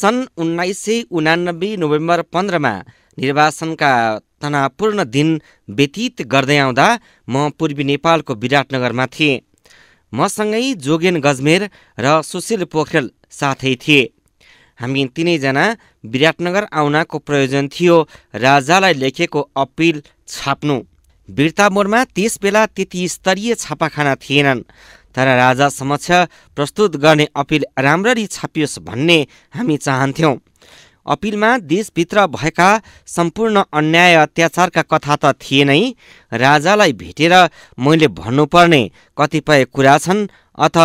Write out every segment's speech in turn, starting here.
सन् उन्नाइस सय उनानब्बे नोभेम्बर पन्ध्रमा निर्वाचनका तनावपूर्ण दिन व्यतीत गर्दै आउँदा म पूर्वी नेपालको विराटनगरमा थिएँ मसँगै जोगेन गजमेर र सुशील पोखरेल साथै थिए हामी तिनैजना विराटनगर आउनको प्रयोजन थियो राजालाई लेखेको अपिल छाप्नु बिर्तामोडमा त्यसबेला त्यति स्तरीय छापाखाना थिएनन् तर राजा समक्ष प्रस्तुत गर्ने अपिल राम्ररी छापियोस् भन्ने हामी चाहन्थ्यौँ अपिलमा देशभित्र भएका सम्पूर्ण अन्याय अत्याचारका कथा त थिएनै राजालाई भेटेर मैले भन्नुपर्ने कतिपय कुरा छन् अथ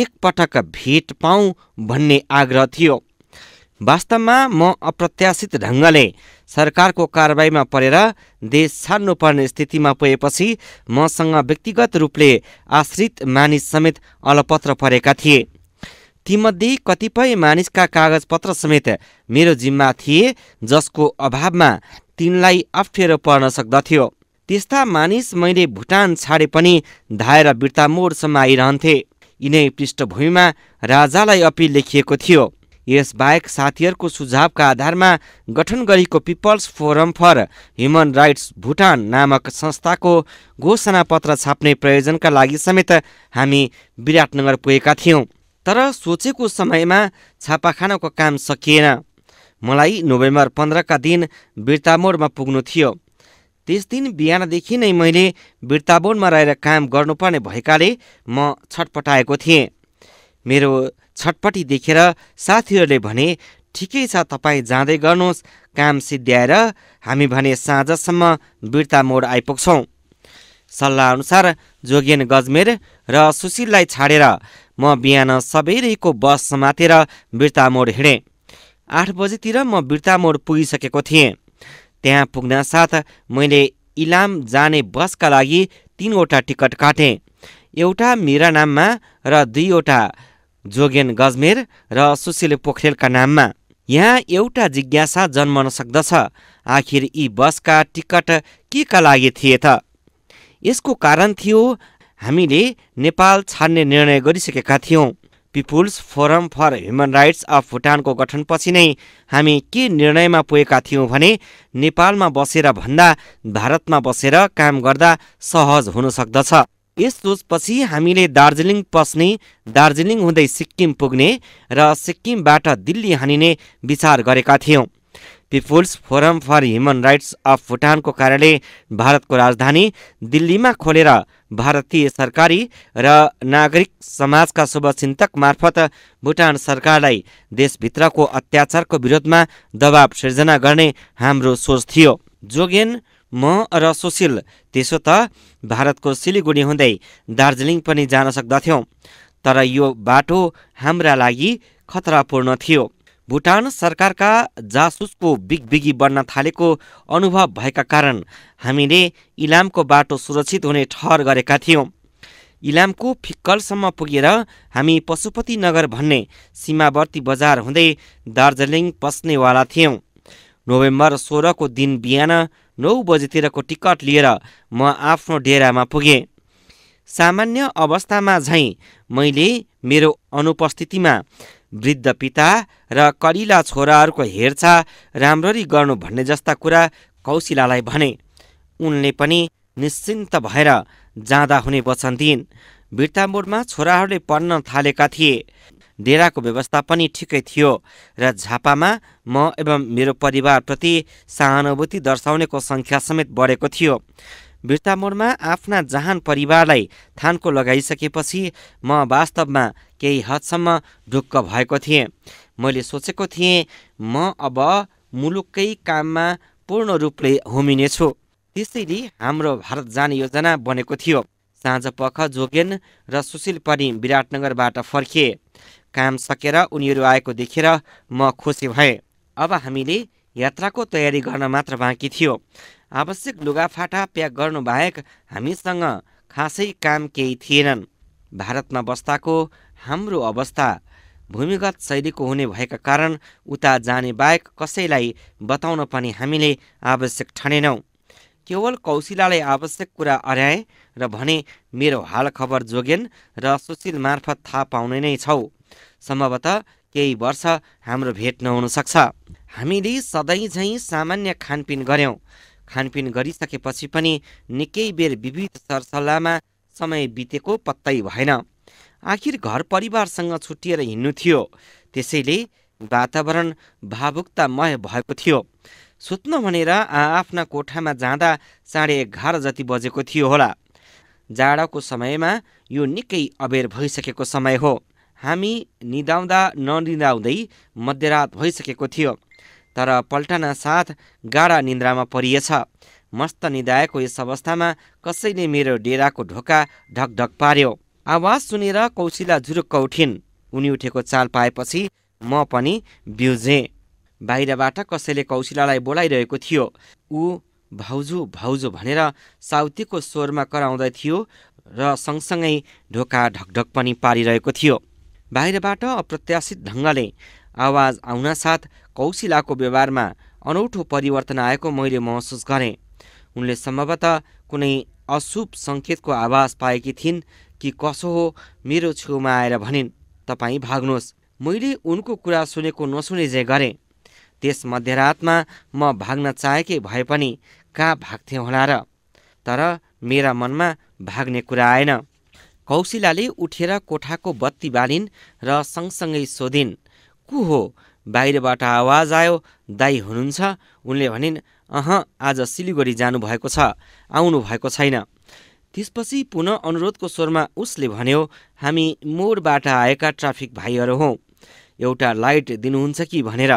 एकपटक भेट पाऊँ भन्ने आग्रह थियो वास्तवमा म अप्रत्याशित ढङ्गले सरकारको कारवाहीमा परेर देश छाड्नुपर्ने स्थितिमा पुगेपछि मसँग व्यक्तिगत रूपले आश्रित मानिस समेत अलपत्र परेका थिए तीमध्ये कतिपय मानिसका कागजपत्र समेत मेरो जिम्मा थिए जसको अभावमा तिनलाई अप्ठ्यारो पर्न सक्दथ्यो त्यस्ता मानिस मैले भुटान छाडे पनि धाएर बिर्तामोडसम्म आइरहन्थे यिनै पृष्ठभूमिमा राजालाई अपिल लेखिएको थियो यस बाहेक साथीहरूको सुझावका आधारमा गठन गरिएको people's forum for human rights Bhutan नामक संस्थाको घोषणापत्र छाप्ने प्रयोजनका लागि समेत हामी विराटनगर पुगेका थियौँ तर सोचेको समयमा छापाखानाको काम सकिएन मलाई नोभेम्बर पन्ध्रका दिन बिर्तामोडमा पुग्नु थियो त्यस दिन बिहानदेखि नै मैले बिर्ताबोडमा रहेर काम गर्नुपर्ने भएकाले म छटपटाएको थिएँ मेरो छटपटी देखेर साथीहरूले भने ठिकै छ तपाईँ जाँदै गर्नुहोस् काम सिद्ध्याएर हामी भने साँझसम्म बिर्ता मोड आइपुग्छौँ सल्लाहअनुसार जोगेन गजमेर र सुशीललाई छाडेर म बिहान सबैको बस समातेर बिर्ता मोड हिँडेँ आठ बजीतिर म बिर्ता मोड पुगिसकेको थिएँ त्यहाँ पुग्न साथ मैले इलाम जाने बसका लागि तिनवटा टिकट काटेँ एउटा मेरा नाममा र दुईवटा जोगेन गजमेर र सुशील पोखरेलका नाममा यहाँ एउटा जिज्ञासा जन्मन सक्दछ आखिर यी बसका टिकट के का लागि थिए त यसको कारण थियो हामीले नेपाल छाड्ने निर्णय गरिसकेका थियौँ people's forum for human rights of भुटानको गठनपछि नै हामी के निर्णयमा पुगेका थियौँ भने नेपालमा बसेर भन्दा भारतमा बसेर काम गर्दा सहज हुन सक्दछ यस सोचपछि हामीले दार्जिलिङ पस्ने दार्जिलिङ हुँदै सिक्किम पुग्ने र सिक्किमबाट दिल्ली हानिने विचार गरेका थियौँ people's forum for human rights of भुटानको कार्यालय भारतको राजधानी दिल्लीमा खोलेर भारतीय सरकारी र नागरिक समाजका शुभचिन्तक मार्फत भुटान सरकारलाई देशभित्रको अत्याचारको विरोधमा दबाब सिर्जना गर्ने हाम्रो सोच थियो जोगेन म र सुशील त्यसो त भारतको सिलिगुडी हुँदै दार्जिलिङ पनि जान सक्दथ्यौँ तर यो बाटो हाम्रा लागि खतरापूर्ण थियो भुटान सरकारका जासुसको बिगबिगी बन्न थालेको अनुभव भएका कारण हामीले इलामको बाटो सुरक्षित हुने ठहर गरेका थियौँ इलामको फिक्कलसम्म पुगेर हामी पशुपति नगर भन्ने सीमावर्ती बजार हुँदै दार्जिलिङ पस्नेवाला थियौँ नोभेम्बर सोह्रको दिन बिहान नौ बजेतिरको टिकट लिएर म आफ्नो डेरामा पुगेँ सामान्य अवस्थामा झैँ मैले मेरो अनुपस्थितिमा वृद्ध पिता र कलिला छोराहरूको हेरचाह राम्ररी गर्नु भन्ने जस्ता कुरा कौशिलालाई भने उनले पनि निश्चिन्त भएर जाँदा हुने वचन दिइन् बिर्तामोडमा छोराहरूले पढ्न थालेका थिए डेराको व्यवस्था पनि ठिकै थियो र झापामा म एवं मेरो परिवारप्रति सहानुभूति दर्शाउनेको सङ्ख्या समेत बढेको थियो बिर्तामोडमा आफ्ना जहान परिवारलाई थानको लगाइसकेपछि म वास्तवमा केही हदसम्म ढुक्क भएको थिएँ मैले सोचेको थिएँ म अब मुलुककै काममा पूर्ण रूपले होमिनेछु त्यसैले हाम्रो भारत जाने योजना बनेको थियो साँझ पख जोगेन र सुशील पनि विराटनगरबाट फर्किए काम सकेर उनीहरू आएको देखेर म खुसी भएँ अब हामीले यात्राको तयारी गर्न मात्र बाँकी थियो आवश्यक लुगाफाटा प्याक गर्नुबाहेक हामीसँग खासै काम केही थिएनन् भारतमा बस्दाको हाम्रो अवस्था भूमिगत शैलीको हुने भएका कारण उता जाने बाहेक कसैलाई बताउन पनि हामीले आवश्यक ठानेनौँ केवल कौशिलालाई आवश्यक कुरा अर्याएँ र भने मेरो हालखबर जोगेन र सुशील मार्फत थाहा पाउने नै छौ सम्भवतः केही वर्ष हाम्रो भेट नहुन सक्छ हामीले झैँ सामान्य खानपिन गऱ्यौँ खानपिन गरिसकेपछि पनि निकै बेर विविध सरसल्लाहमा समय बितेको पत्तै भएन आखिर घर परिवारसँग छुट्टिएर हिँड्नु थियो त्यसैले वातावरण भावुकतामय भएको थियो सुत्न भनेर आआफ्ना कोठामा जाँदा साढे एघार जति बजेको थियो होला जाडोको समयमा यो निकै अबेर भइसकेको समय हो हामी निदाउँदा ननिदाउँदै मध्यरात भइसकेको थियो तर पल्टना साथ गाढा निन्द्रामा परिएछ मस्त निदाएको यस अवस्थामा कसैले मेरो डेराको ढोका ढकढक पार्यो आवाज सुनेर कौशिला झुरुक्क उठिन् उनी उठेको चाल पाएपछि म पनि बिउजेँ बाहिरबाट कसैले कौशिलालाई बोलाइरहेको थियो ऊ भाउजू भाउजू भनेर साउतीको स्वरमा कराउँदै थियो र सँगसँगै ढोका ढकढक पनि पारिरहेको थियो बाहिरबाट अप्रत्याशित ढङ्गले आवाज आउनासाथ कौशिलाको व्यवहारमा अनौठो परिवर्तन आएको मैले महसुस गरेँ उनले सम्भवतः कुनै अशुभ सङ्केतको आवाज पाएकी थिइन् कि कसो हो मेरो छेउमा आएर भनिन् तपाईँ भाग्नुहोस् मैले उनको कुरा सुनेको नसुने जे गरेँ त्यस मध्यरातमा म भाग्न चाहेकै भए पनि कहाँ भाग्थेँ होला र तर मेरा मनमा भाग्ने कुरा आएन कौशिलाले उठेर कोठाको बत्ती बालिन् र सँगसँगै सोधिन् को हो बाहिरबाट आवाज आयो दाई हुनुहुन्छ उनले भनिन् अह आज सिलगढी जानुभएको छ आउनु भएको छैन त्यसपछि पुनः अनुरोधको स्वरमा उसले भन्यो हामी मोडबाट आएका ट्राफिक भाइहरू हौ एउटा लाइट दिनुहुन्छ कि भनेर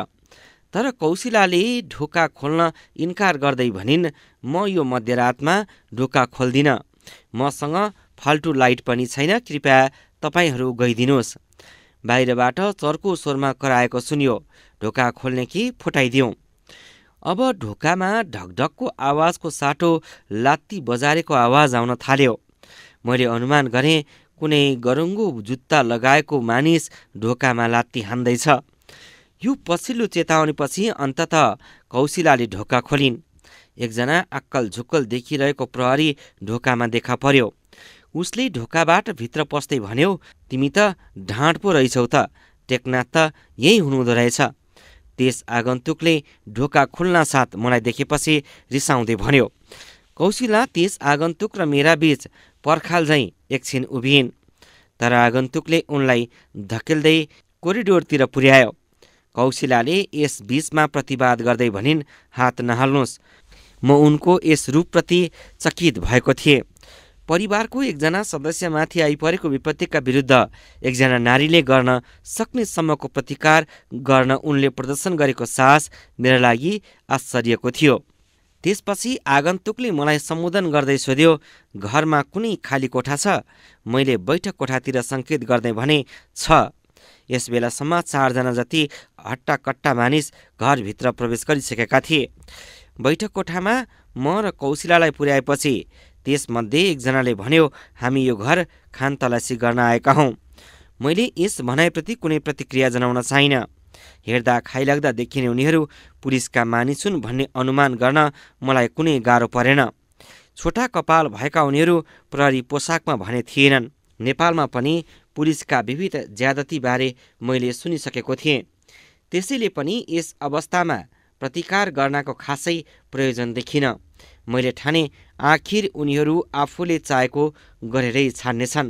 तर कौशिलाले ढोका खोल्न इन्कार गर्दै भनिन् म यो मध्यरातमा ढोका खोल्दिनँ मसँग फाल्टु लाइट पनि छैन कृपया तपाईँहरू गइदिनुहोस् बाहिरबाट चर्को स्वरमा कराएको सुनियो ढोका खोल्ने कि फुटाइदिउँ अब ढोकामा ढकढकको आवाजको साटो लात्ती बजारेको आवाज आउन थाल्यो मैले अनुमान गरेँ कुनै गरुङ्गो जुत्ता लगाएको मानिस ढोकामा लात्ती हान्दैछ यो पछिल्लो चेतावनीपछि अन्तत कौशिलाले ढोका खोलिन् एकजना अक्कल झुक्कल देखिरहेको प्रहरी ढोकामा देखा पर्यो उसले ढोकाबाट भित्र पस्दै भन्यो तिमी त ढाँड पो रहेछौ त टेकनाथ त यहीँ हुनुहुँदो रहेछ त्यस आगन्तुकले ढोका खुल्न साथ मलाई देखेपछि रिसाउँदै भन्यो कौशिला त्यस आगन्तुक र मेरा बीच झैँ एकछिन उभिइन् तर आगन्तुकले उनलाई धकेल्दै कोरिडोरतिर पुर्यायो कौशिलाले यस बीचमा प्रतिवाद गर्दै भनिन् हात नहाल्नुहोस् म उनको यस रूपप्रति चकित भएको थिएँ परिवारको एकजना सदस्यमाथि आइपरेको विपत्तिका विरुद्ध एकजना नारीले गर्न सक्नेसम्मको प्रतिकार गर्न उनले प्रदर्शन गरेको साहस मेरो लागि आश्चर्यको थियो त्यसपछि आगन्तुकले मलाई सम्बोधन गर्दै सोध्यो घरमा कुनै खाली कोठा छ मैले बैठक कोठातिर सङ्केत गर्दै भने छ यस बेलासम्म चारजना जति हट्टाकट्टा मानिस घरभित्र प्रवेश गरिसकेका थिए बैठक कोठामा म र कौशिलालाई पुर्याएपछि त्यसमध्ये एकजनाले भन्यो हामी यो घर खान तलासी गर्न आएका हौँ मैले यस भनाइप्रति कुनै प्रतिक्रिया जनाउन चाहिँ हेर्दा खाइलाग्दा देखिने उनीहरू पुलिसका मानिस हुन् भन्ने अनुमान गर्न मलाई कुनै गाह्रो परेन छोटा कपाल भएका उनीहरू प्रहरी पोसाकमा भने थिएनन् नेपालमा पनि पुलिसका विविध ज्यादतीबारे मैले सुनिसकेको थिएँ त्यसैले पनि यस अवस्थामा प्रतिकार गर्नको खासै प्रयोजन देखिनँ मैले ठाने आखिर उनीहरू आफूले चाहेको गरेरै छान्नेछन्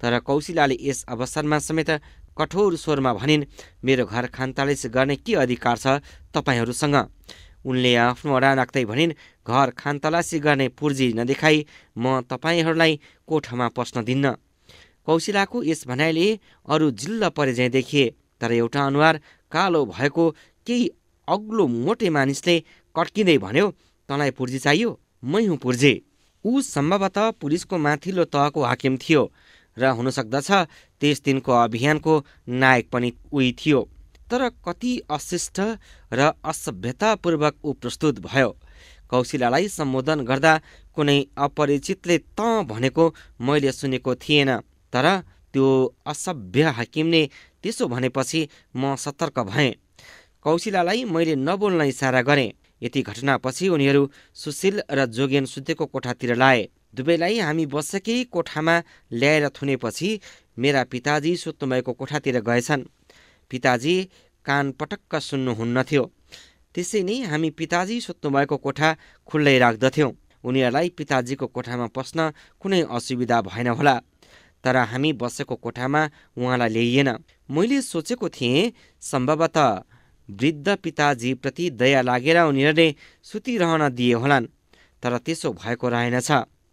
तर कौशिलाले यस अवसरमा समेत कठोर स्वरमा भनिन् मेरो घर खानतालिस गर्ने के अधिकार छ तपाईँहरूसँग उनले आफ्नो अडा राख्दै भनिन् घर खानतलासी गर्ने पुर्जी नदेखाई म तपाईँहरूलाई कोठामा पस्न दिन्न कौशिलाको यस भनाइले अरू जिल्ल परेझैँ देखिए तर एउटा अनुहार कालो भएको केही अग्लो मोटे मानिसले कट्किँदै भन्यो तँलाई पुर्जे चाहियो मै हुँ पुर्जे ऊ सम्भवतः पुलिसको माथिल्लो तहको हाकिम थियो र हुनसक्दछ त्यस दिनको अभियानको नायक पनि उही थियो तर कति अशिष्ट र असभ्यतापूर्वक ऊ प्रस्तुत भयो कौशिलालाई सम्बोधन गर्दा कुनै अपरिचितले त भनेको मैले सुनेको थिएन तर त्यो असभ्य हाकिमले त्यसो भनेपछि म सतर्क भएँ कौशिलालाई मैले नबोल्न इसारा गरेँ यति घटनापछि उनीहरू सुशील र जोगेन सुतेको कोठातिर लाए दुवैलाई हामी बसेकै कोठामा ल्याएर थुनेपछि मेरा पिताजी सुत्नुभएको कोठातिर गएछन् पिताजी कान पटक्क सुन्नुहुन्नथ्यो त्यसै नै हामी पिताजी सुत्नुभएको कोठा खुल्लै राख्दथ्यौँ उनीहरूलाई पिताजीको कोठामा पस्न कुनै असुविधा भएन होला तर हामी बसेको कोठामा उहाँलाई ल्याइएन मैले सोचेको थिएँ सम्भवतः वृद्ध पिताजीप्रति दया लागेर उनीहरूले सुतिरहन दिए होलान् तर त्यसो भएको रहेनछ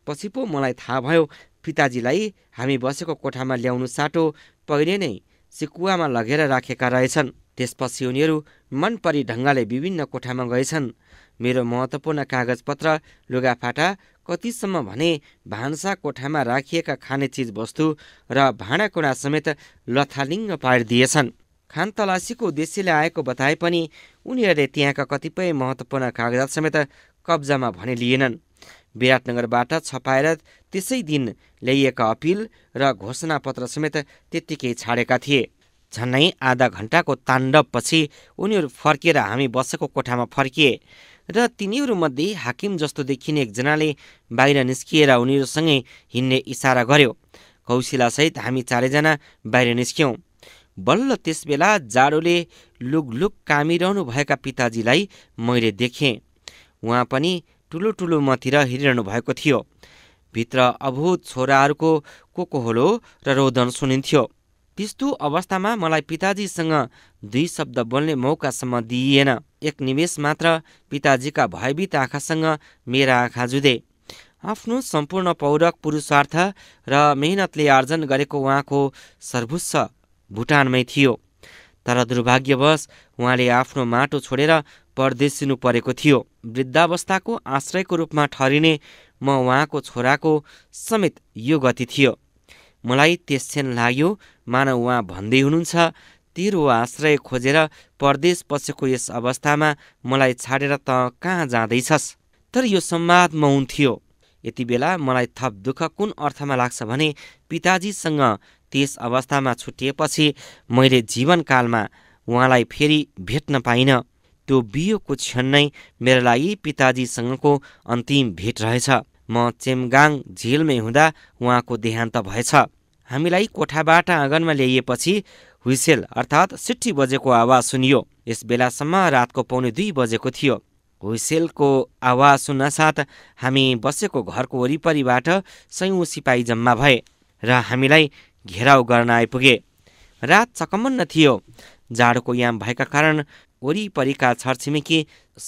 पछि पो मलाई थाहा भयो पिताजीलाई हामी बसेको कोठामा ल्याउनु साटो पहिले नै सिकुवामा लगेर राखेका रहेछन् त्यसपछि उनीहरू मनपरी ढङ्गले विभिन्न कोठामा गएछन् मेरो महत्त्वपूर्ण कागजपत्र लुगाफाटा कतिसम्म भने भान्सा कोठामा राखिएका खाने चिजवस्तु र भाँडाकुँडा समेत लथालिङ्ग पारिदिएछन् खानतलासीको उद्देश्यले आएको बताए पनि उनीहरूले त्यहाँका कतिपय महत्त्वपूर्ण कागजात समेत कब्जामा भने लिएनन् विराटनगरबाट छपाएर त्यसै दिन ल्याइएका अपिल र घोषणापत्र समेत त्यत्तिकै छाडेका थिए झन्नै आधा घन्टाको ताण्डवपछि उनीहरू फर्किएर हामी बसेको कोठामा फर्किए र तिनीहरूमध्ये हाकिम जस्तो देखिने एकजनाले बाहिर निस्किएर उनीहरूसँगै हिँड्ने इसारा गर्यो कौशिलासहित हामी चारैजना बाहिर निस्क्यौँ बल्ल बेला जाडोले लुगलुक कामिरहनुभएका पिताजीलाई मैले देखेँ उहाँ पनि ठुलो ठुलो मतिर हिँडिरहनु भएको थियो भित्र अभूत छोराहरूको कोकोहोलो र रोदन सुनिन्थ्यो त्यस्तो अवस्थामा मलाई पिताजीसँग दुई शब्द बोल्ने मौकासम्म दिइएन एक निमेष मात्र पिताजीका भयभीत आँखासँग मेरा आँखा जुधे आफ्नो सम्पूर्ण पौरक पुरुषार्थ र मेहनतले आर्जन गरेको उहाँको सर्वोच्च भुटानमै थियो तर दुर्भाग्यवश उहाँले आफ्नो माटो छोडेर परदेशिनु परेको थियो वृद्धावस्थाको आश्रयको रूपमा ठरिने म उहाँको छोराको समेत यो गति थियो मलाई त्यस क्षण लाग्यो मानव उहाँ भन्दै हुनुहुन्छ तिरो आश्रय खोजेर परदेश पसेको यस अवस्थामा मलाई छाडेर त कहाँ जाँदैछस् तर यो संवाद मौन थियो यति बेला मलाई थप दुःख कुन अर्थमा लाग्छ भने पिताजीसँग त्यस अवस्थामा छुटिएपछि मैले जीवनकालमा उहाँलाई फेरि भेट्न पाइनँ त्यो बियोको क्षण नै मेरा लागि पिताजीसँगको अन्तिम भेट रहेछ म चेमगाङ झेलमै हुँदा उहाँको देहान्त भएछ हामीलाई कोठाबाट आँगनमा ल्याइएपछि हुइसेल अर्थात् सिट्ठी बजेको आवाज सुनियो यस बेलासम्म रातको पौने दुई बजेको थियो हुइसेलको आवाज सुन्नसाथ हामी बसेको घरको वरिपरिबाट सयौँ सिपाही जम्मा भए र हामीलाई घेराउ गर्न आइपुगे रात चकमन्न थियो जाडोको याम भएका कारण वरिपरिका छरछिमेकी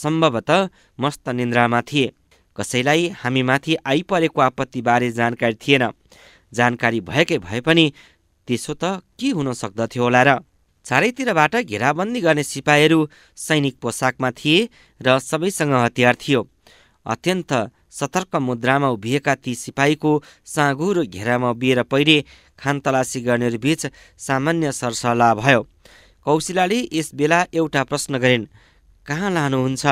सम्भवतः मस्त निन्द्रामा थिए कसैलाई हामीमाथि आइपरेको आपत्तिबारे जानकारी थिएन जानकारी भएकै भए पनि त्यसो त के हुन सक्दथ्यो होला र चारैतिरबाट घेराबन्दी गर्ने सिपाहीहरू सैनिक पोसाकमा थिए र सबैसँग हतियार थियो अत्यन्त सतर्क मुद्रामा उभिएका ती सिपाहीको साँघुरो घेरामा उभिएर पहिले खानतलासी गर्नेहरूबीच सामान्य सरसल्लाह भयो कौशिलाले यस बेला एउटा प्रश्न गरिन् कहाँ लानुहुन्छ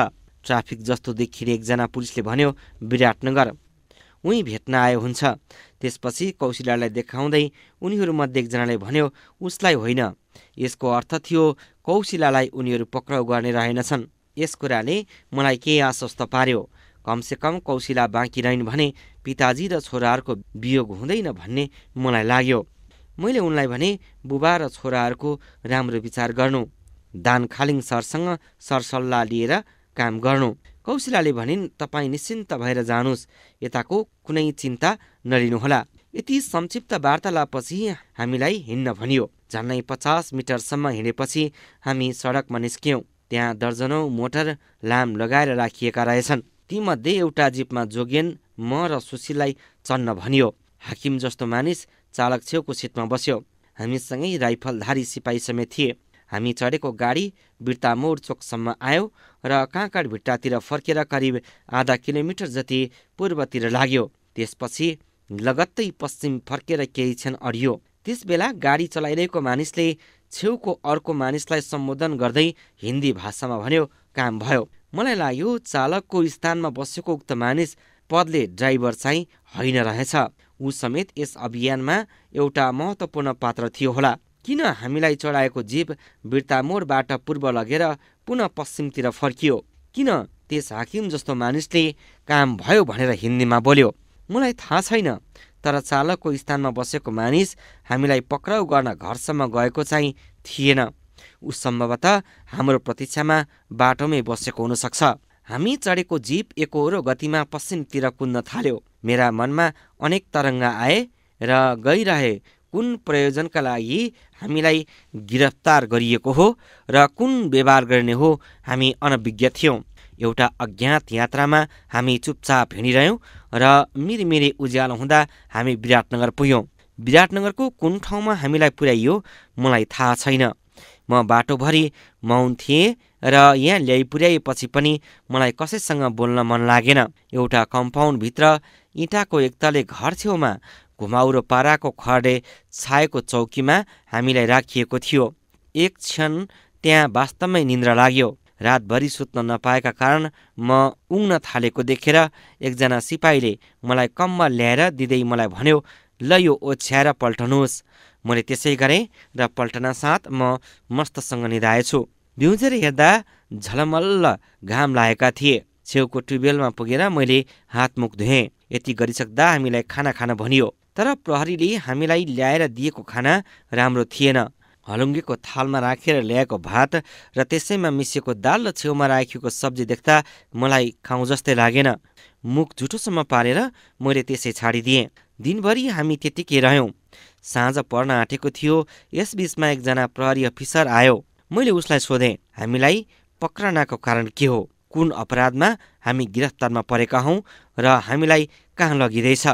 ट्राफिक जस्तो देखिने एकजना पुलिसले भन्यो विराटनगर उहीँ भेट्न आयो हुन्छ त्यसपछि कौशिलालाई देखाउँदै उनीहरूमध्ये एकजनाले भन्यो उसलाई होइन यसको अर्थ थियो कौशिलालाई उनीहरू पक्राउ गर्ने रहेनछन् यस कुराले मलाई केही आश्वस्त पार्यो कमसेकम कौशिला बाँकी रहन् भने पिताजी र छोराहरूको वियोग हुँदैन भन्ने मलाई लाग्यो मैले उनलाई भने बुबा र छोराहरूको राम्रो विचार गर्नु दान खालिङ सरसँग सरसल्लाह लिएर काम गर्नु कौशिलाले भनिन् तपाईँ निश्चिन्त भएर जानुस् यताको कुनै चिन्ता नलिनुहोला यति संक्षिप्त वार्तालापपछि हामीलाई हिँड्न भनियो झन्नै पचास मिटरसम्म हिँडेपछि हामी सडकमा निस्क्यौँ त्यहाँ दर्जनौ मोटर लाम लगाएर राखिएका रहेछन् तीमध्ये एउटा जिपमा जोगेन म र सुशीलाई चन्न भनियो हाकिम जस्तो मानिस चालक छेउको सिटमा बस्यो हामीसँगै राइफलधारी सिपाही समेत थिए हामी चढेको गाडी बिर्तामोड चोकसम्म आयो र काँकाड भिट्टातिर फर्केर करिब आधा किलोमिटर जति पूर्वतिर लाग्यो त्यसपछि लगत्तै पश्चिम फर्केर केही क्षण अडियो त्यसबेला गाडी चलाइरहेको मानिसले छेउको अर्को मानिसलाई सम्बोधन गर्दै हिन्दी भाषामा भन्यो काम भयो मलाई लाग्यो चालकको स्थानमा बसेको उक्त मानिस पदले ड्राइभर चाहिँ होइन रहेछ ऊ समेत यस अभियानमा एउटा महत्त्वपूर्ण पात्र थियो होला किन हामीलाई चढाएको जीव बिर्तामोडबाट पूर्व लगेर पुनः पश्चिमतिर फर्कियो किन त्यस हाकिम जस्तो मानिसले काम भयो भनेर हिन्दीमा बोल्यो मलाई थाहा छैन तर चालकको स्थानमा बसेको मानिस हामीलाई पक्राउ गर्न घरसम्म गएको चाहिँ थिएन ऊ सम्भवतः हाम्रो प्रतीक्षामा बाटोमै बसेको हुनसक्छ हामी चढेको जीप एकहोरो गतिमा पश्चिमतिर कुद्न थाल्यो मेरा मनमा अनेक तरङ्ग आए र गइरहे कुन प्रयोजनका लागि हामीलाई गिरफ्तार गरिएको हो र कुन व्यवहार गर्ने हो हामी अनभिज्ञ थियौँ एउटा अज्ञात यात्रामा हामी चुपचाप हिँडिरह्यौँ र मिरिमिरी उज्यालो हुँदा हामी विराटनगर पुग्यौँ विराटनगरको कुन ठाउँमा हामीलाई पुर्याइयो मलाई थाहा छैन म बाटोभरि मौन थिएँ र यहाँ ल्याइपुर्याएपछि पनि मलाई कसैसँग बोल्न मन लागेन एउटा कम्पाउन्डभित्र इँटाको एकताले घर छेउमा घुमाउरो पाराको खडे छाएको चौकीमा हामीलाई राखिएको थियो एक क्षण त्यहाँ वास्तवमै निन्द्रा लाग्यो रातभरि सुत्न नपाएका कारण म उङ्न थालेको देखेर एकजना सिपाहीले मलाई कम्मल ल्याएर दिँदै मलाई भन्यो ल यो ओछ्याएर पल्टनुहोस् मैले त्यसै गरेँ र पल्टना साथ म मस्तसँग निधाएछु भ्युजेर हेर्दा झलमल्ल घाम लागेका थिए छेउको ट्युबवेलमा पुगेर मैले हात मुख धुएँ यति गरिसक्दा हामीलाई खाना खान भनियो तर प्रहरीले हामीलाई ल्याएर दिएको खाना राम्रो थिएन हलुङ्गेको थालमा राखेर ल्याएको भात र त्यसैमा मिसिएको दाल र छेउमा राखिएको सब्जी देख्दा मलाई खाउँ जस्तै लागेन मुख झुठोसम्म पारेर मैले त्यसै छाडिदिएँ दिनभरि हामी त्यतिकै रह्यौँ साँझ पर्न आँटेको थियो यसबीचमा एकजना प्रहरी अफिसर आयो मैले उसलाई सोधेँ हामीलाई पक्रनाको कारण के हो कुन अपराधमा हामी गिरफ्तारमा परेका हौँ र हामीलाई कहाँ लगिँदैछ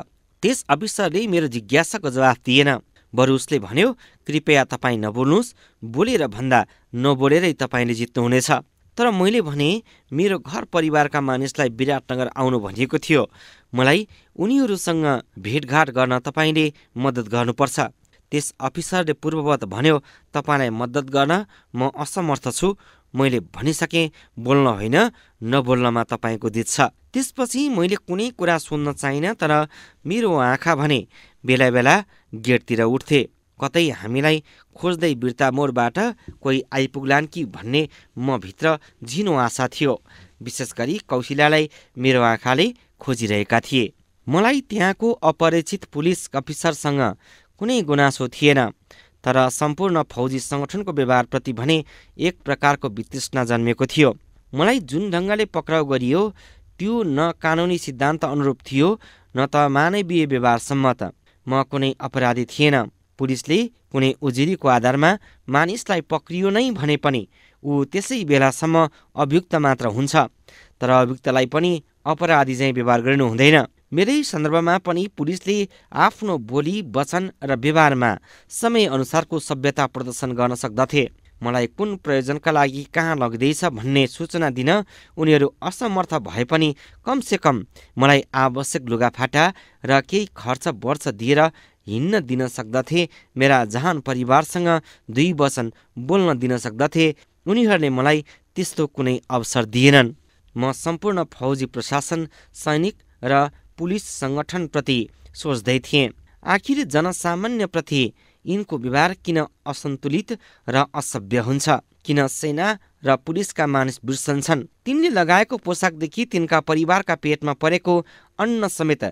त्यस अफिसरले मेरो जिज्ञासाको जवाफ दिएन बरु उसले भन्यो कृपया तपाईँ नबोल्नुहोस् बोलेर भन्दा नबोलेरै तपाईँले जित्नुहुनेछ तर मैले भने मेरो घर परिवारका मानिसलाई विराटनगर आउनु भनिएको थियो मलाई उनीहरूसँग भेटघाट गर्न तपाईँले मद्दत गर्नुपर्छ त्यस अफिसरले पूर्ववत भन्यो तपाईँलाई मद्दत गर्न म असमर्थ छु मैले भनिसकेँ बोल्न होइन नबोल्नमा तपाईँको दित छ त्यसपछि मैले कुनै कुरा सुन्न चाहिनँ तर मेरो आँखा भने बेला बेला गेटतिर उठ्थे कतै हामीलाई खोज्दै बिर्ता मोडबाट कोही आइपुग्लान् कि भन्ने म भित्र झिनो आशा थियो विशेष गरी कौशिलालाई मेरो आँखाले खोजिरहेका थिए मलाई त्यहाँको अपरिचित पुलिस अफिसरसँग कुनै गुनासो थिएन तर सम्पूर्ण फौजी सङ्गठनको व्यवहारप्रति भने एक प्रकारको वितृष्णा जन्मेको थियो मलाई जुन ढङ्गले पक्राउ गरियो त्यो न कानुनी सिद्धान्त अनुरूप थियो न त मानवीय सम्मत म कुनै अपराधी थिएन पुलिसले कुनै उजुरीको आधारमा मानिसलाई पक्रियो नै भने पनि ऊ त्यसै बेलासम्म अभियुक्त मात्र हुन्छ तर अभियुक्तलाई पनि अपराधी चाहिँ व्यवहार गर्नु हुँदैन मेरै सन्दर्भमा पनि पुलिसले आफ्नो बोली वचन र व्यवहारमा समय अनुसारको सभ्यता प्रदर्शन गर्न सक्दथे मलाई कुन प्रयोजनका लागि कहाँ लग्दैछ भन्ने सूचना दिन उनीहरू असमर्थ भए पनि कमसेकम मलाई आवश्यक लुगाफाटा र केही खर्च वर्ष दिएर हिँड्न दिन सक्दथे मेरा जहान परिवारसँग दुई वचन बोल्न दिन सक्दथे उनीहरूले मलाई त्यस्तो कुनै अवसर दिएनन् म सम्पूर्ण फौजी प्रशासन सैनिक र पुलिस सङ्गठनप्रति सोच्दै थिएँ आखिर जनसामान्यप्रति यिनको व्यवहार किन असन्तुलित र असभ्य हुन्छ किन सेना र पुलिसका मानिस बिर्सन्छन् तिनले लगाएको पोसाकदेखि तिनका परिवारका पेटमा परेको अन्न समेत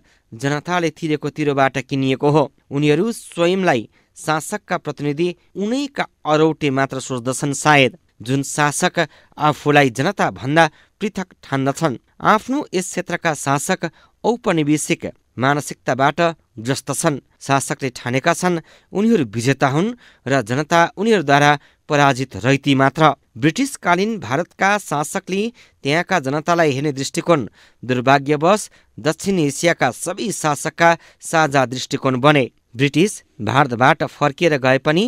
जनताले तिरेको तिरोबाट किनिएको हो उनीहरू स्वयंलाई शासकका प्रतिनिधि उनैका अरौटे मात्र सोच्दछन् सायद जुन शासक आफूलाई जनता भन्दा पृथक ठान्दछन् आफ्नो यस क्षेत्रका शासक औपनिवेशिक मानसिकताबाट ग्रस्त छन् शासकले ठानेका छन् उनीहरू विजेता हुन् र जनता उनीहरूद्वारा पराजित रहती मात्र ब्रिटिसकालीन भारतका शासकले त्यहाँका जनतालाई हेर्ने दृष्टिकोण दुर्भाग्यवश दक्षिण एसियाका सबै शासकका साझा दृष्टिकोण बने ब्रिटिस भारतबाट फर्किएर गए पनि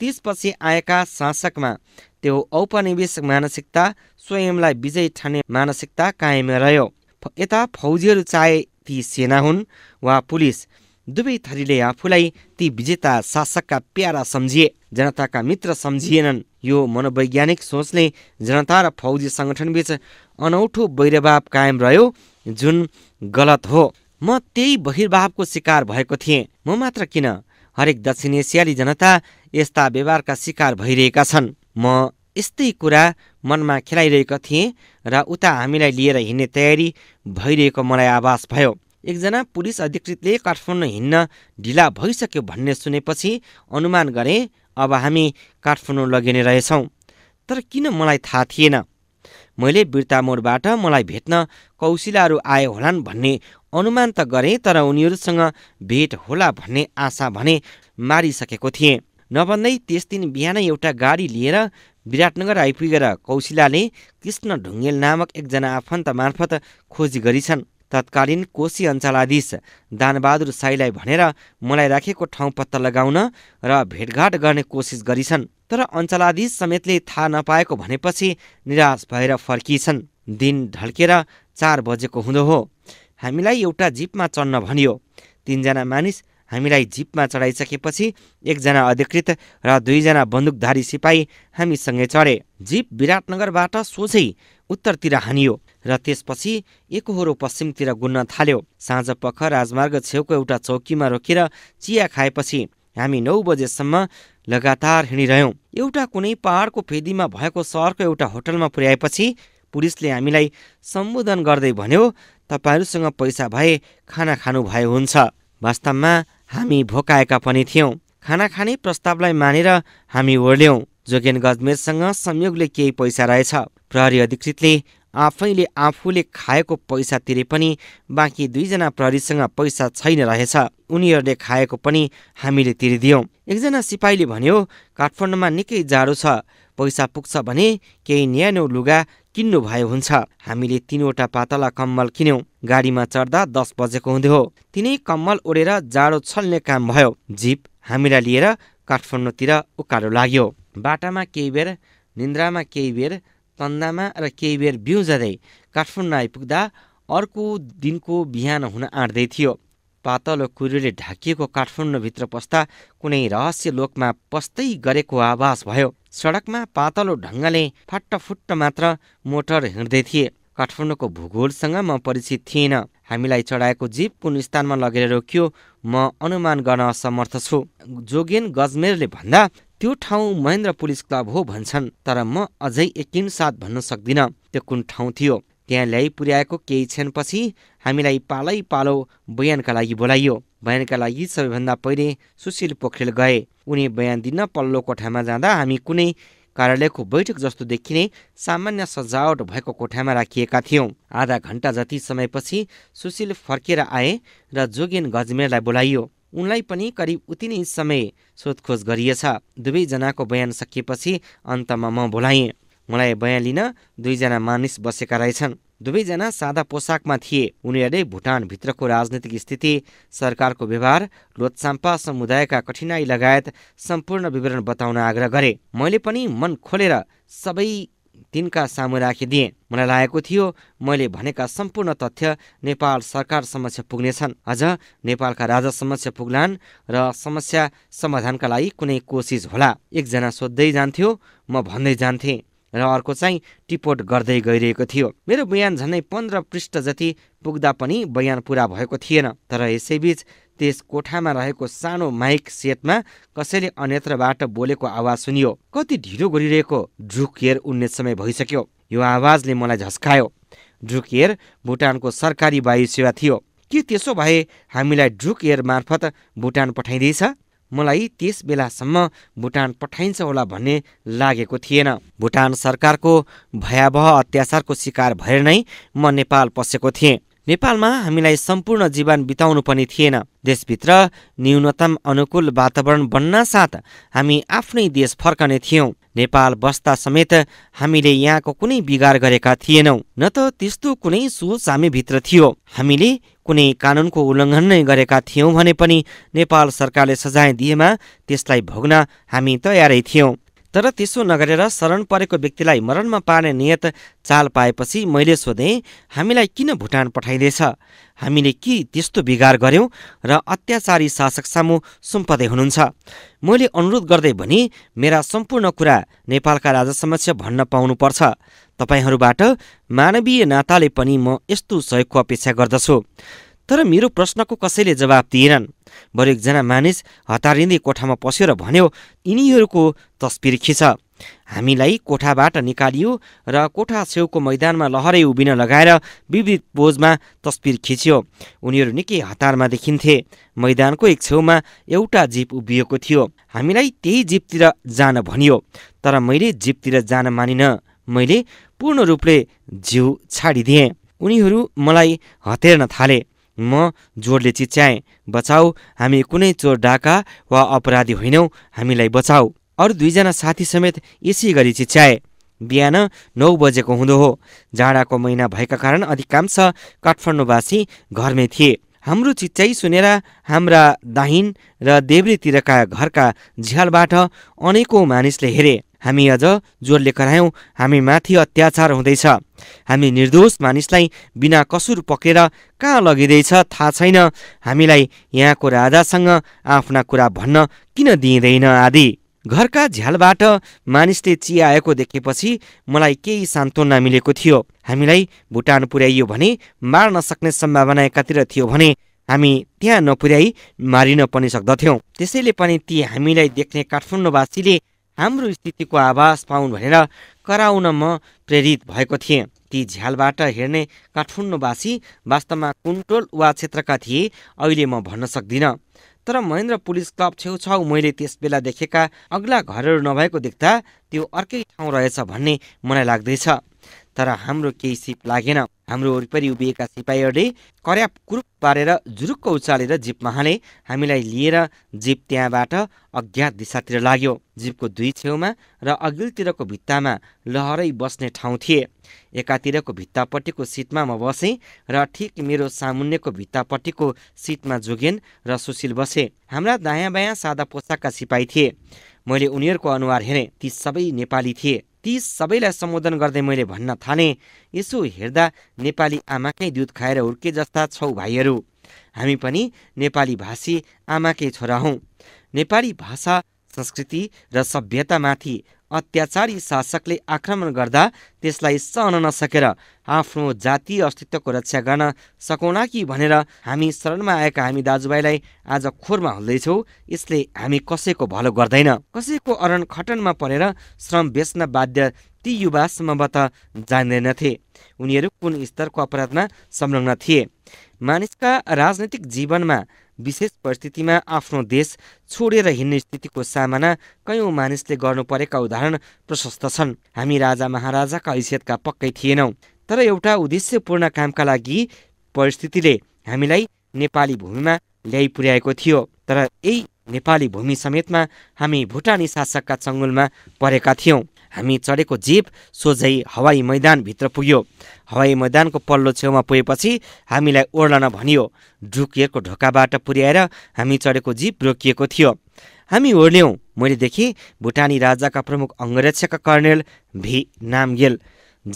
त्यसपछि आएका शासकमा त्यो औपनिवेशिक मानसिकता स्वयंलाई विजयी ठान्ने मानसिकता कायम रह्यो यता फौजीहरू चाहे ती सेना हुन् वा पुलिस दुवै थरीले आफूलाई ती विजेता शासकका प्यारा सम्झिए जनताका मित्र सम्झिएनन् यो मनोवैज्ञानिक सोचले जनता र फौजी सङ्गठनबीच अनौठो वैरभाव कायम रह्यो जुन गलत हो म त्यही बहिर्भावको शिकार भएको थिएँ म मात्र किन हरेक दक्षिण एसियाली जनता यस्ता व्यवहारका शिकार भइरहेका छन् म यस्तै कुरा मनमा खेलाइरहेको थिएँ र उता हामीलाई लिएर हिँड्ने तयारी भइरहेको मलाई आभास भयो एकजना पुलिस अधिकृतले काठमाडौँ हिँड्न ढिला भइसक्यो भन्ने सुनेपछि अनुमान गरे अब हामी काठमाडौँ लगिने रहेछौँ तर किन मलाई थाहा थिएन मैले मोडबाट मलाई भेट्न कौशिलाहरू आए होलान् भन्ने अनुमान त गरे तर उनीहरूसँग भेट होला भन्ने आशा भने मारिसकेको थिए नभन्दै त्यस दिन बिहानै एउटा गाडी लिएर विराटनगर आइपुगेर कौशिलाले कृष्ण ढुङ्गेल नामक एकजना आफन्त मार्फत खोजी गरिछन् तत्कालीन कोशी अञ्चलाधीश दानबहादुर साईलाई भनेर मलाई राखेको ठाउँ पत्ता लगाउन र भेटघाट गर्ने कोसिस गरिछन् तर अञ्चलाधीश समेतले थाहा नपाएको भनेपछि निराश भएर फर्किछन् दिन ढल्केर चार बजेको हुँदो हो हामीलाई एउटा जिपमा चढ्न भनियो तिनजना मानिस हामीलाई जिपमा चढाइसकेपछि एकजना अधिकृत र दुईजना बन्दुकधारी सिपाही हामीसँगै चढे जिप विराटनगरबाट सोझै उत्तरतिर हानियो र त्यसपछि एकहोरो पश्चिमतिर गुन्न थाल्यो साँझ पख राजमार्ग छेउको एउटा चौकीमा रोकेर चिया खाएपछि हामी नौ बजेसम्म लगातार हिँडिरह्यौँ एउटा कुनै पहाडको फेदीमा भएको सहरको एउटा होटलमा पुर्याएपछि पुलिसले हामीलाई सम्बोधन गर्दै भन्यो तपाईँहरूसँग पैसा भए खाना खानु भए हुन्छ वास्तवमा हामी भोकाएका पनि थियौँ खाना खाने प्रस्तावलाई मानेर हामी ओर्ल्यौँ जोगेन गजमेरसँग संयोगले केही पैसा रहेछ प्रहरी अधिकृतले आफैले आफूले खाएको पैसा तिरे पनि बाँकी दुईजना प्रहरीसँग पैसा छैन रहेछ उनीहरूले खाएको पनि हामीले तिरिदियौँ एकजना सिपाहीले भन्यो काठमाडौँमा निकै जाडो छ पैसा पुग्छ भने केही न्यानो लुगा किन्नु भए हुन्छ हामीले तिनवटा पातला कम्मल किन्यौँ गाडीमा चढ्दा दस बजेको हुँदै हो तिनै कम्मल ओढेर जाडो छल्ने काम भयो जिप हामीलाई लिएर काठमाडौँतिर उकालो लाग्यो बाटामा केही बेर निन्द्रामा केही बेर तन्दामा र केही बेर बिउ जाँदै काठमाडौँ आइपुग्दा अर्को दिनको बिहान हुन आँट्दै थियो पातलो कुरोले ढाकिएको काठमाडौँभित्र पस्दा कुनै रहस्य लोकमा पस्दै गरेको आवाज भयो सडकमा पातलो ढङ्गले फाटफुट्ट मात्र मोटर हिँड्दै थिए काठमाडौँको भूगोलसँग म परिचित थिइनँ हामीलाई चढाएको जीप कुन स्थानमा लगेर रोकियो म अनुमान गर्न असमर्थ छु जोगेन गजमेरले भन्दा त्यो ठाउँ महेन्द्र पुलिस क्लब हो भन्छन् तर म अझै एकिन साथ भन्न सक्दिनँ त्यो कुन ठाउँ थियो त्यहाँ ल्याइ पुर्याएको केही क्षणपछि हामीलाई पालै पालो बयानका लागि बोलाइयो बयानका लागि सबैभन्दा पहिले सुशील पोखरेल गए उनी बयान दिन पल्लो कोठामा जाँदा हामी कुनै कार्यालयको बैठक जस्तो देखिने सामान्य सजावट भएको कोठामा राखिएका थियौँ आधा घन्टा जति समयपछि सुशील फर्केर आए र जोगेन गजमेरलाई बोलाइयो उनलाई पनि करिब उति नै समय सोधखोज गरिएछ दुवैजनाको बयान सकिएपछि अन्तमा म बोलाएँ मलाई बयान लिन दुईजना मानिस बसेका रहेछन् दुवैजना सादा पोसाकमा थिए उनीहरूले भुटानभित्रको राजनैतिक स्थिति सरकारको व्यवहार लोत्साम्पा समुदायका कठिनाई लगायत सम्पूर्ण विवरण बताउन आग्रह गरे मैले पनि मन खोलेर सबै तिनका सामु राखिदिएँ मलाई लागेको थियो मैले भनेका सम्पूर्ण तथ्य नेपाल सरकार समक्ष पुग्नेछन् अझ नेपालका राजा समस्या पुग्लान् र समस्या समाधानका लागि कुनै कोसिस होला एकजना सोद्धै जान्थ्यो म भन्दै जान्थेँ र अर्को चाहिँ टिपोट गर्दै गइरहेको थियो मेरो बयान झनै पन्ध्र पृष्ठ जति पुग्दा पनि बयान पुरा भएको थिएन तर यसैबीच त्यस कोठामा रहेको सानो माइक सेटमा कसैले अन्यत्रबाट बोलेको आवाज सुनियो कति ढिलो गरिरहेको एयर उन्ने समय भइसक्यो यो आवाजले मलाई झस्कायो एयर भुटानको सरकारी वायु सेवा थियो के त्यसो भए हामीलाई ड्रुक एयर मार्फत भुटान पठाइँदैछ मलाई त्यस बेलासम्म भुटान पठाइन्छ होला भन्ने लागेको थिएन भुटान सरकारको भयावह अत्याचारको शिकार भएर नै म नेपाल पसेको थिएँ नेपालमा हामीलाई सम्पूर्ण जीवन बिताउनु पनि थिएन देशभित्र न्यूनतम अनुकूल वातावरण बन्न साथ हामी आफ्नै देश फर्कने थियौँ नेपाल बस्दा समेत हामीले यहाँको कुनै बिगार गरेका थिएनौँ न त त्यस्तो कुनै सोच हामीभित्र थियो हामीले कुनै कानुनको उल्लङ्घन नै गरेका थियौँ भने पनि नेपाल सरकारले सजाय दिएमा त्यसलाई भोग्न हामी तयारै थियौँ तर त्यसो नगरेर शरण परेको व्यक्तिलाई मरणमा पार्ने नियत चाल पाएपछि मैले सोधेँ हामीलाई किन भुटान पठाइँदैछ हामीले के त्यस्तो बिगार गऱ्यौँ र अत्याचारी शासक सामु सुम्पदै हुनुहुन्छ मैले अनुरोध गर्दै भनी मेरा सम्पूर्ण कुरा नेपालका राजासमक्ष भन्न पाउनुपर्छ तपाईँहरूबाट मानवीय नाताले पनि म यस्तो सहयोगको अपेक्षा गर्दछु तर मेरो प्रश्नको कसैले जवाब दिएनन् बरु एकजना मानिस हतारिँदै कोठामा पस्यो र भन्यो यिनीहरूको तस्बिर खिच हामीलाई कोठाबाट निकालियो र कोठा छेउको मैदानमा लहरै उभिन लगाएर विविध बोझमा तस्बिर खिच्यो उनीहरू निकै हतारमा देखिन्थे मैदानको एक छेउमा एउटा जिप उभिएको थियो हामीलाई त्यही जिपतिर जान भनियो तर मैले जिपतिर जान मानिन मैले पूर्ण रूपले जिउ छाडिदिएँ उनीहरू मलाई हतेर्न थाले म जोडले चिच्याएँ बचाऊ हामी कुनै चोर डाका वा अपराधी होइनौँ हामीलाई बचाऊ अरू दुईजना साथी समेत यसै गरी चिच्याए बिहान नौ बजेको हुँदो हो जाडाको महिना भएका कारण अधिकांश काठमाडौँवासी घरमै थिए हाम्रो चिच्याइ सुनेर हाम्रा दाहिन र देब्रेतिरका घरका झ्यालबाट अनेकौँ मानिसले हेरे हामी अझ जोरले करायौँ हामी माथि अत्याचार हुँदैछ हामी निर्दोष मानिसलाई बिना कसुर पक्रेर कहाँ लगिँदैछ थाहा छैन हामीलाई यहाँको राजासँग आफ्ना कुरा भन्न किन दिइँदैन आदि घरका झ्यालबाट मानिसले चियाएको देखेपछि मलाई केही सान्त्वना मिलेको थियो हामीलाई भुटान पुर्याइयो भने मार्न सक्ने सम्भावना एकातिर थियो भने हामी त्यहाँ नपुर्याई मारिन पनि सक्दथ्यौँ त्यसैले पनि ती हामीलाई देख्ने काठमाडौँवासीले हाम्रो स्थितिको आभास पाउन् भनेर कराउन म प्रेरित भएको थिएँ ती झ्यालबाट हेर्ने काठमाडौँवासी वास्तवमा कुन्टोल वा क्षेत्रका थिए अहिले म भन्न सक्दिनँ तर महेन्द्र पुलिस क्लब छेउछाउ मैले त्यस बेला देखेका अग्ला घरहरू नभएको देख्दा त्यो अर्कै ठाउँ रहेछ भन्ने मलाई लाग्दैछ तर हाम्रो केही सिप लागेन हाम्रो वरिपरि उभिएका सिपाहीहरूले कर्याप कुरुप पारेर जुरुक्क उचालेर जिपमा हाले हामीलाई लिएर जिप त्यहाँबाट अज्ञात दिशातिर लाग्यो जिपको दुई छेउमा र अघिल्तिरको भित्तामा लहरै बस्ने ठाउँ थिए एकातिरको भित्तापट्टिको सिटमा म बसेँ र ठिक मेरो सामुन्नेको भित्तापट्टिको सिटमा जोगेन र सुशील बसे हाम्रा दायाँ बायाँ सादा पोसाकका सिपाही थिए मैले उनीहरूको अनुहार हेरेँ ती सबै नेपाली थिए ती सबैलाई सम्बोधन गर्दै मैले भन्न थाने यसो हेर्दा नेपाली आमाकै दुध खाएर हुर्के जस्ता छौ भाइहरू हामी पनि नेपाली भाषी आमाकै छोरा हौ नेपाली भाषा संस्कृति र सभ्यतामाथि अत्याचारी शासकले आक्रमण गर्दा त्यसलाई सहन नसकेर आफ्नो जातीय अस्तित्वको रक्षा गर्न सकौँला कि भनेर हामी शरणमा आएका हामी दाजुभाइलाई आज खोरमा हल्दैछौँ यसले हामी कसैको भलो गर्दैन कसैको अरण खटनमा परेर श्रम बेच्न बाध्य ती युवा सम्भवत जान्दैनथे उनीहरू कुन स्तरको अपराधमा संलग्न थिए मानिसका राजनैतिक जीवनमा विशेष परिस्थितिमा आफ्नो देश छोडेर हिँड्ने स्थितिको सामना कयौँ मानिसले गर्नु परेका उदाहरण प्रशस्त छन् हामी राजा महाराजाका हैसियतका पक्कै थिएनौँ तर एउटा उद्देश्यपूर्ण कामका लागि परिस्थितिले हामीलाई नेपाली भूमिमा ल्याइ पुर्याएको थियो तर यही नेपाली भूमि समेतमा हामी भुटानी शासकका चङ्गुलमा परेका थियौँ हामी चढेको जिप सोझै हवाई मैदानभित्र पुग्यो हवाई मैदानको पल्लो छेउमा पुगेपछि हामीलाई ओर्लन भनियो ढुकिएको ढोकाबाट पुर्याएर हामी चढेको जीप रोकिएको थियो हामी ओर्ल्यौँ मैले देखेँ भुटानी राजाका प्रमुख अङ्ग्रेक्षका कर्णेल भी नामगेल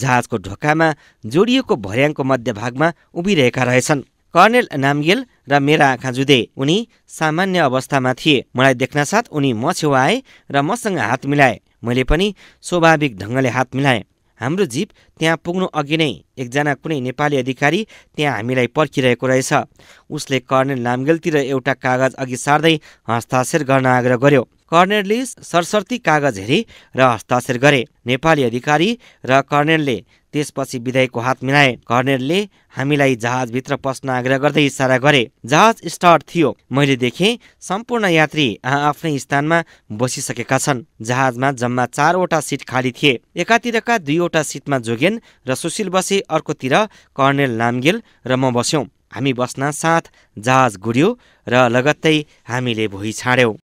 जहाजको ढोकामा जोडिएको भर्याङको मध्यभागमा उभिरहेका रहेछन् कर्णेल नामगेल र मेरा आँखा जुधे उनी सामान्य अवस्थामा थिए मलाई देख्न साथ उनी म छेउ आए र मसँग हात मिलाए मैले पनि स्वाभाविक ढङ्गले हात मिलाएँ हाम्रो जीप त्यहाँ पुग्नु अघि नै एकजना कुनै नेपाली अधिकारी त्यहाँ हामीलाई पर्खिरहेको रहेछ उसले कर्णेल नामगेलतिर एउटा कागज अघि सार्दै हस्ताक्षर गर्न आग्रह गर्यो कर्णेलले सरसर्ती कागज हेरे र हस्ताक्षर गरे नेपाली अधिकारी र कर्नेलले त्यसपछि विधायकको हात मिलाए कर्नेलले हामीलाई जहाजभित्र पस्न आग्रह गर्दै इसारा गरे जहाज स्टार्ट थियो मैले देखेँ सम्पूर्ण यात्री आ आफ्नै स्थानमा बसिसकेका छन् जहाजमा जम्मा चारवटा सिट खाली थिए एकातिरका दुईवटा सिटमा जोगेन र सुशील बसे अर्कोतिर कर्णेल नामगेल र म बस्यौँ हामी बस्न साथ जहाज गुड्यो र लगत्तै हामीले भुइँ छाड्यौँ